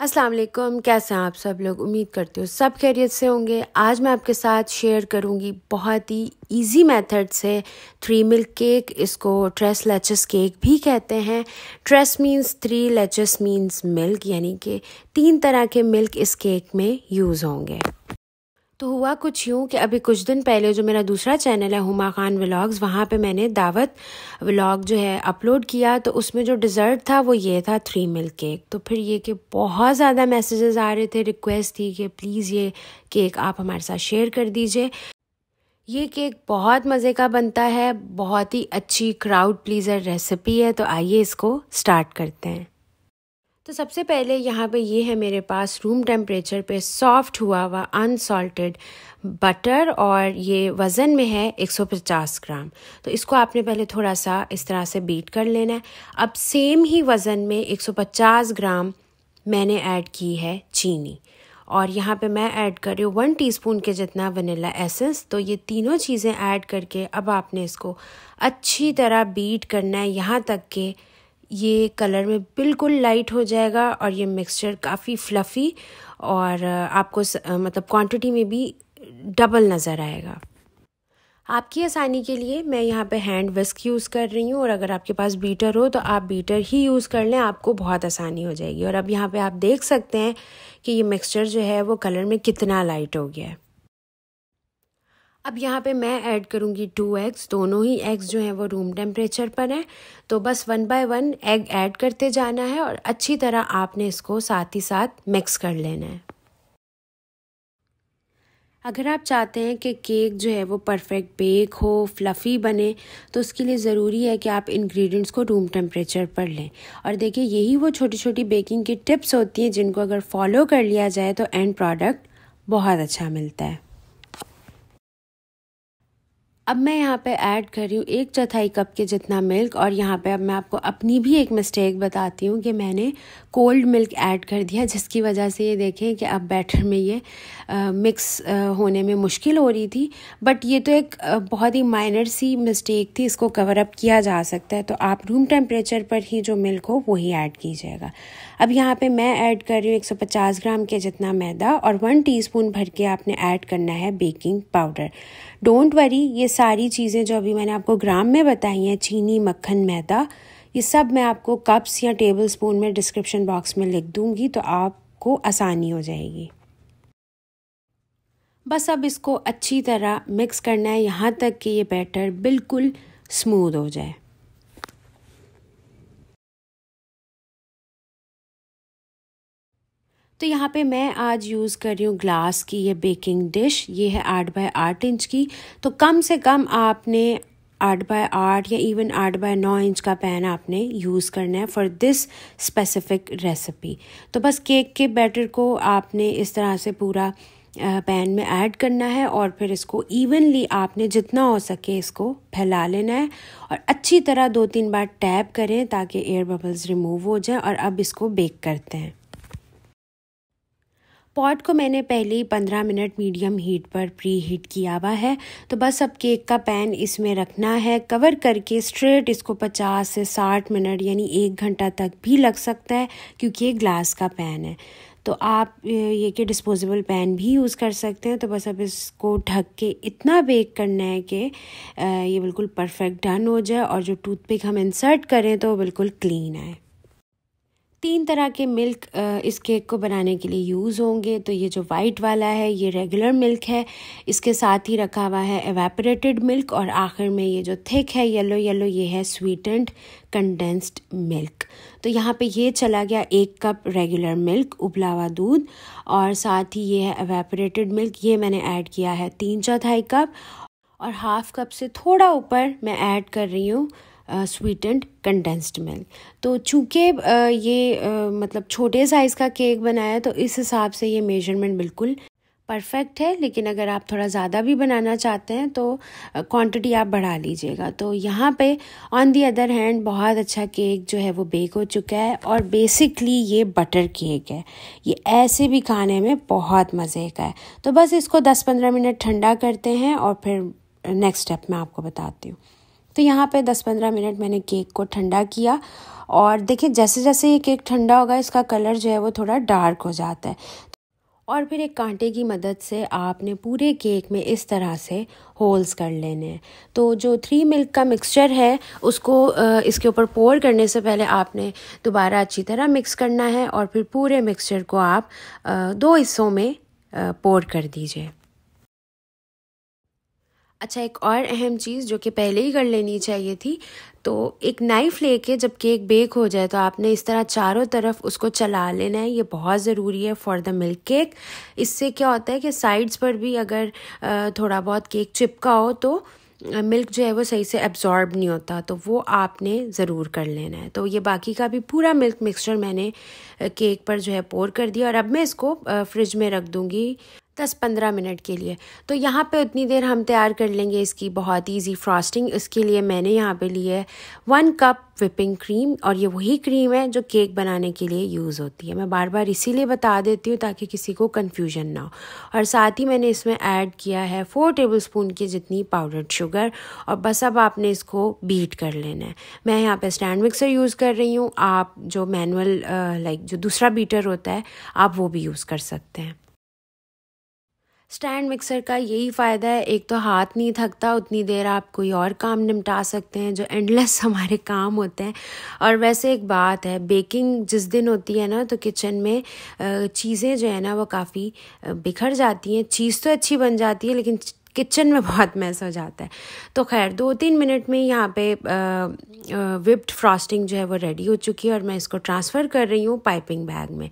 अस्सलाम वालेकुम कैसे हैं आप सब लोग उम्मीद करती हूँ सब खैरियत से होंगे आज मैं आपके साथ शेयर करूँगी बहुत ही इजी मेथड से थ्री मिल्क केक इसको ट्रेस लेचस केक भी कहते हैं tres means three leches means milk यानी कि तीन तरह के मिल्क इस केक में यूज़ होंगे तो हुआ कुछ यूँ कि अभी कुछ दिन पहले जो मेरा दूसरा चैनल है हुमा खान व्लॉग्स वहाँ पे मैंने दावत व्लॉग जो है अपलोड किया तो उसमें जो डिज़र्ट था वो ये था थ्री मिल्क केक तो फिर ये कि बहुत ज़्यादा मैसेजेस आ रहे थे रिक्वेस्ट थी कि प्लीज़ ये केक आप हमारे साथ शेयर कर दीजिए ये केक बहुत मज़े का बनता है बहुत ही अच्छी क्राउड प्लीज़र रेसिपी है तो आइए इसको स्टार्ट करते हैं तो सबसे पहले यहाँ पे ये है मेरे पास रूम टेम्परेचर पे सॉफ्ट हुआ हुआ अनसॉल्टेड बटर और ये वज़न में है 150 ग्राम तो इसको आपने पहले थोड़ा सा इस तरह से बीट कर लेना है अब सेम ही वज़न में 150 ग्राम मैंने ऐड की है चीनी और यहाँ पे मैं ऐड कर रही हूँ वन टीस्पून के जितना वनीला एसेंस तो ये तीनों चीज़ें ऐड करके अब आपने इसको अच्छी तरह बीट करना है यहाँ तक के ये कलर में बिल्कुल लाइट हो जाएगा और ये मिक्सचर काफ़ी फ्लफ़ी और आपको स, मतलब क्वांटिटी में भी डबल नज़र आएगा आपकी आसानी के लिए मैं यहाँ पे हैंड विस्क यूज़ कर रही हूँ और अगर आपके पास बीटर हो तो आप बीटर ही यूज़ कर लें आपको बहुत आसानी हो जाएगी और अब यहाँ पे आप देख सकते हैं कि ये मिक्सचर जो है वो कलर में कितना लाइट हो गया है अब यहाँ पे मैं ऐड करूँगी टू एग्स दोनों ही एग्स जो हैं वो रूम टेम्परेचर पर हैं तो बस one by one egg add करते जाना है और अच्छी तरह आपने इसको साथ ही साथ मिक्स कर लेना है अगर आप चाहते हैं कि केक जो है वो परफेक्ट बेक हो फ्लफ़ी बने तो उसके लिए ज़रूरी है कि आप इंग्रेडिएंट्स को रूम टेम्परेचर पर लें और देखिए यही वो छोटी छोटी बेकिंग की टिप्स होती हैं जिनको अगर फॉलो कर लिया जाए तो एंड प्रोडक्ट बहुत अच्छा मिलता है अब मैं यहाँ पे ऐड कर रही हूँ एक चौथाई कप के जितना मिल्क और यहाँ पे अब मैं आपको अपनी भी एक मिस्टेक बताती हूँ कि मैंने कोल्ड मिल्क ऐड कर दिया जिसकी वजह से ये देखें कि अब बैटर में ये आ, मिक्स आ, होने में मुश्किल हो रही थी बट ये तो एक आ, बहुत ही माइनर सी मिस्टेक थी इसको कवर अप किया जा सकता है तो आप रूम टेम्परेचर पर ही जो मिल्क हो वही ऐड कीजिएगा अब यहाँ पे मैं ऐड कर रही हूँ 150 ग्राम के जितना मैदा और वन टीस्पून भर के आपने ऐड करना है बेकिंग पाउडर डोंट वरी ये सारी चीज़ें जो अभी मैंने आपको ग्राम में बताई हैं चीनी मक्खन मैदा ये सब मैं आपको कप्स या टेबल स्पून में डिस्क्रिप्शन बॉक्स में लिख दूँगी तो आपको आसानी हो जाएगी बस अब इसको अच्छी तरह मिक्स करना है यहाँ तक कि ये बैटर बिल्कुल स्मूद हो जाए तो यहाँ पे मैं आज यूज़ कर रही हूँ ग्लास की ये बेकिंग डिश ये है आठ बाय आठ इंच की तो कम से कम आपने आठ बाय आठ या इवन आठ बाय नौ इंच का पैन आपने यूज़ करना है फॉर दिस स्पेसिफिक रेसिपी तो बस केक के बैटर को आपने इस तरह से पूरा पैन में ऐड करना है और फिर इसको इवनली आपने जितना हो सके इसको फैला लेना है और अच्छी तरह दो तीन बार टैप करें ताकि एयर बबल्स रिमूव हो जाएं और अब इसको बेक करते हैं पॉट को मैंने पहले ही पंद्रह मिनट मीडियम हीट पर प्री हीट किया हुआ है तो बस अब केक का पैन इसमें रखना है कवर करके स्ट्रेट इसको पचास से साठ मिनट यानी एक घंटा तक भी लग सकता है क्योंकि ये ग्लास का पैन है तो आप ये कि डिस्पोजेबल पैन भी यूज़ कर सकते हैं तो बस अब इसको ढक के इतना बेक करना है कि ये बिल्कुल परफेक्ट डन हो जाए और जो टूथपिक हम इंसर्ट करें तो बिल्कुल क्लीन आए तीन तरह के मिल्क इस केक को बनाने के लिए यूज़ होंगे तो ये जो वाइट वाला है ये रेगुलर मिल्क है इसके साथ ही रखा हुआ है एवेपरेटेड मिल्क और आखिर में ये जो थिक है येलो येलो ये है स्वीटेंड कंडेंस्ड मिल्क तो यहाँ पे ये चला गया एक कप रेगुलर मिल्क उबला हुआ दूध और साथ ही ये है एवेपरेटेड मिल्क ये मैंने ऐड किया है तीन चौथाई कप और हाफ़ कप से थोड़ा ऊपर मैं ऐड कर रही हूँ स्वीटेंड कंडेंस्ड मिल्क तो चूँकि ये मतलब छोटे साइज़ का केक बनाया तो इस हिसाब से ये मेजरमेंट बिल्कुल परफेक्ट है लेकिन अगर आप थोड़ा ज़्यादा भी बनाना चाहते हैं तो क्वांटिटी आप बढ़ा लीजिएगा तो यहाँ पे ऑन दी अदर हैंड बहुत अच्छा केक जो है वो बेक हो चुका है और बेसिकली ये बटर केक है ये ऐसे भी खाने में बहुत मज़े का है तो बस इसको 10-15 मिनट ठंडा करते हैं और फिर नेक्स्ट स्टेप मैं आपको बताती हूँ तो यहाँ पे 10-15 मिनट मैंने केक को ठंडा किया और देखिए जैसे जैसे ये केक ठंडा होगा इसका कलर जो है वो थोड़ा डार्क हो जाता है और फिर एक कांटे की मदद से आपने पूरे केक में इस तरह से होल्स कर लेने हैं तो जो थ्री मिल्क का मिक्सचर है उसको इसके ऊपर पोर करने से पहले आपने दोबारा अच्छी तरह मिक्स करना है और फिर पूरे मिक्सचर को आप दो हिस्सों में पोर कर दीजिए अच्छा एक और अहम चीज़ जो कि पहले ही कर लेनी चाहिए थी तो एक नाइफ़ लेके जब केक बेक हो जाए तो आपने इस तरह चारों तरफ उसको चला लेना है ये बहुत ज़रूरी है फॉर द मिल्क केक इससे क्या होता है कि साइड्स पर भी अगर थोड़ा बहुत केक चिपका हो तो मिल्क जो है वो सही से एब्जॉर्ब नहीं होता तो वो आपने ज़रूर कर लेना है तो ये बाकी का भी पूरा मिल्क मिक्सचर मैंने केक पर जो है पोर कर दिया और अब मैं इसको फ्रिज में रख दूँगी दस पंद्रह मिनट के लिए तो यहाँ पे उतनी देर हम तैयार कर लेंगे इसकी बहुत इजी फ्रॉस्टिंग इसके लिए मैंने यहाँ पे ली है वन कप विपिंग क्रीम और ये वही क्रीम है जो केक बनाने के लिए यूज़ होती है मैं बार बार इसीलिए बता देती हूँ ताकि किसी को कन्फ्यूजन ना हो और साथ ही मैंने इसमें ऐड किया है फोर टेबल स्पून की जितनी पाउडर्ड शुगर और बस अब आपने इसको बीट कर लेना है मैं यहाँ पे स्टैंड मिक्सर यूज़ कर रही हूँ आप जो मैनुअल लाइक जो दूसरा बीटर होता है आप वो भी यूज़ कर सकते हैं स्टैंड मिक्सर का यही फ़ायदा है एक तो हाथ नहीं थकता उतनी देर आप कोई और काम निपटा सकते हैं जो एंडलेस हमारे काम होते हैं और वैसे एक बात है बेकिंग जिस दिन होती है ना तो किचन में चीज़ें जो है ना वो काफ़ी बिखर जाती हैं चीज़ तो अच्छी बन जाती है लेकिन किचन में बहुत मैस हो जाता है तो खैर दो तीन मिनट में यहाँ पे विप्ड फ्रॉस्टिंग जो है वो रेडी हो चुकी है और मैं इसको ट्रांसफ़र कर रही हूँ पाइपिंग बैग में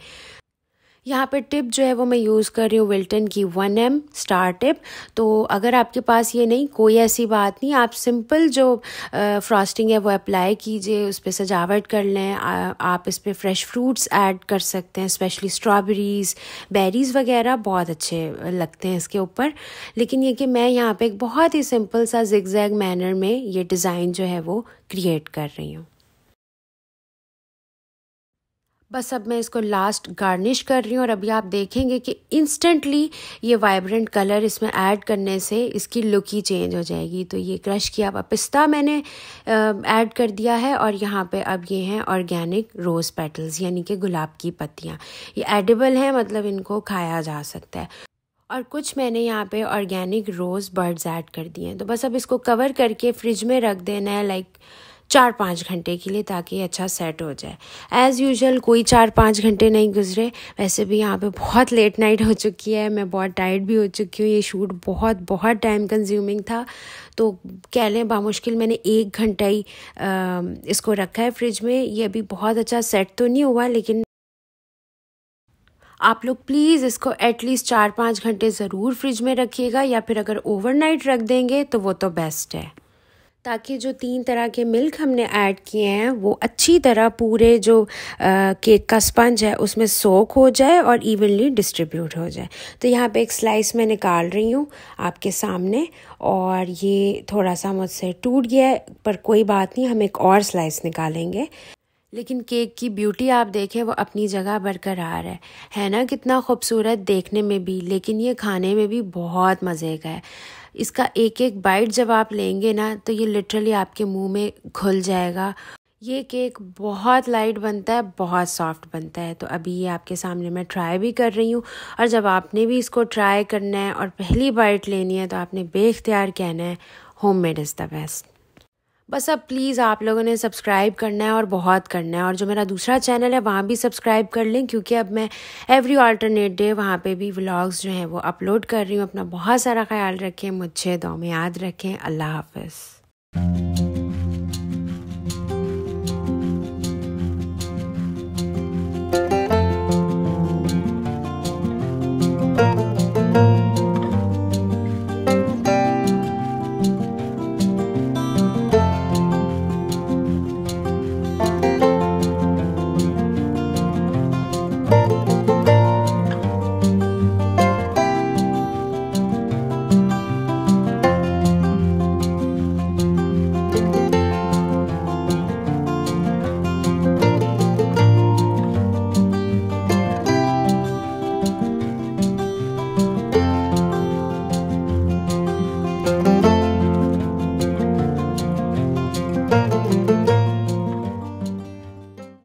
यहाँ पे टिप जो है वो मैं यूज़ कर रही हूँ विल्टन की वन एम स्टार टिप तो अगर आपके पास ये नहीं कोई ऐसी बात नहीं आप सिंपल जो फ्रॉस्टिंग है वो अप्लाई कीजिए उस पर सजावट कर लें आ, आप इस पर फ्रेश फ्रूट्स ऐड कर सकते हैं स्पेशली स्ट्रॉबेरीज़ बेरीज़ वगैरह बहुत अच्छे लगते हैं इसके ऊपर लेकिन ये कि मैं यहाँ पर एक बहुत ही सिंपल सा जिग मैनर में ये डिज़ाइन जो है वो क्रिएट कर रही हूँ बस अब मैं इसको लास्ट गार्निश कर रही हूँ और अभी आप देखेंगे कि इंस्टेंटली ये वाइब्रेंट कलर इसमें ऐड करने से इसकी लुक ही चेंज हो जाएगी तो ये क्रश किया हुआ पिस्ता मैंने ऐड कर दिया है और यहाँ पे अब ये हैं ऑर्गेनिक रोज़ पेटल्स यानी कि गुलाब की पत्तियाँ ये एडिबल हैं मतलब इनको खाया जा सकता है और कुछ मैंने यहाँ पे ऑर्गेनिक रोज़ बर्ड्स ऐड कर दिए हैं तो बस अब इसको कवर करके फ्रिज में रख देना है लाइक चार पाँच घंटे के लिए ताकि अच्छा सेट हो जाए एज़ यूजल कोई चार पाँच घंटे नहीं गुजरे वैसे भी यहाँ पे बहुत लेट नाइट हो चुकी है मैं बहुत टायर्ड भी हो चुकी हूँ ये शूट बहुत बहुत टाइम कंज्यूमिंग था तो कह लें बामुश्किल मैंने एक घंटा ही आ, इसको रखा है फ्रिज में ये अभी बहुत अच्छा सेट तो नहीं हुआ लेकिन आप लोग प्लीज़ इसको एटलीस्ट चार पाँच घंटे ज़रूर फ्रिज में रखिएगा या फिर अगर ओवरनाइट रख देंगे तो वो तो बेस्ट है ताकि जो तीन तरह के मिल्क हमने ऐड किए हैं वो अच्छी तरह पूरे जो आ, केक का स्पंज है उसमें सोख हो जाए और इवनली डिस्ट्रीब्यूट हो जाए तो यहाँ पे एक स्लाइस मैं निकाल रही हूँ आपके सामने और ये थोड़ा सा मुझसे टूट गया है पर कोई बात नहीं हम एक और स्लाइस निकालेंगे लेकिन केक की ब्यूटी आप देखें वो अपनी जगह बरकरार है है ना कितना खूबसूरत देखने में भी लेकिन ये खाने में भी बहुत मज़े का है इसका एक एक बाइट जब आप लेंगे ना तो ये लिटरली आपके मुंह में घुल जाएगा ये केक बहुत लाइट बनता है बहुत सॉफ्ट बनता है तो अभी ये आपके सामने मैं ट्राई भी कर रही हूँ और जब आपने भी इसको ट्राई करना है और पहली बाइट लेनी है तो आपने बेख्तियार कहना है homemade is the best बस अब प्लीज़ आप लोगों ने सब्सक्राइब करना है और बहुत करना है और जो मेरा दूसरा चैनल है वहाँ भी सब्सक्राइब कर लें क्योंकि अब मैं एवरी ऑल्टरनेट डे वहाँ पे भी व्लॉग्स जो हैं वो अपलोड कर रही हूँ अपना बहुत सारा ख्याल रखें मुझे दो में याद रखें अल्लाह हाफ